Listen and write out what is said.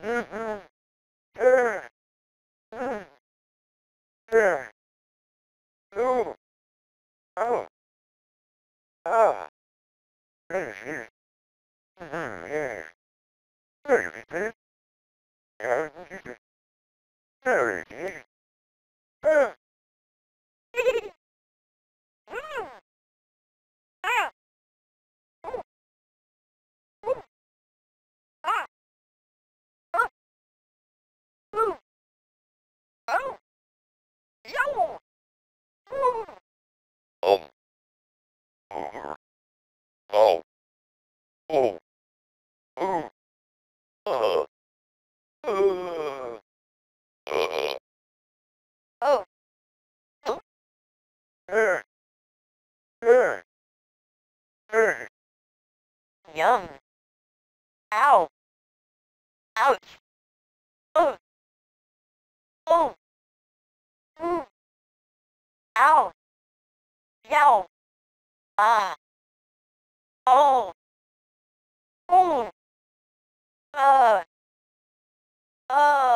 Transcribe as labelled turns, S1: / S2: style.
S1: Very mm-hmm. good. Oh. Yo. Oh. Oh. Oh. Oh. Oh. Oh. Oh. Oh. Oh. Er. Er. Er. Yum. Ow. Ouch. Ugh. Oh. Mm. Ow. Yow. Ah. Oh. Mm. Uh. Uh.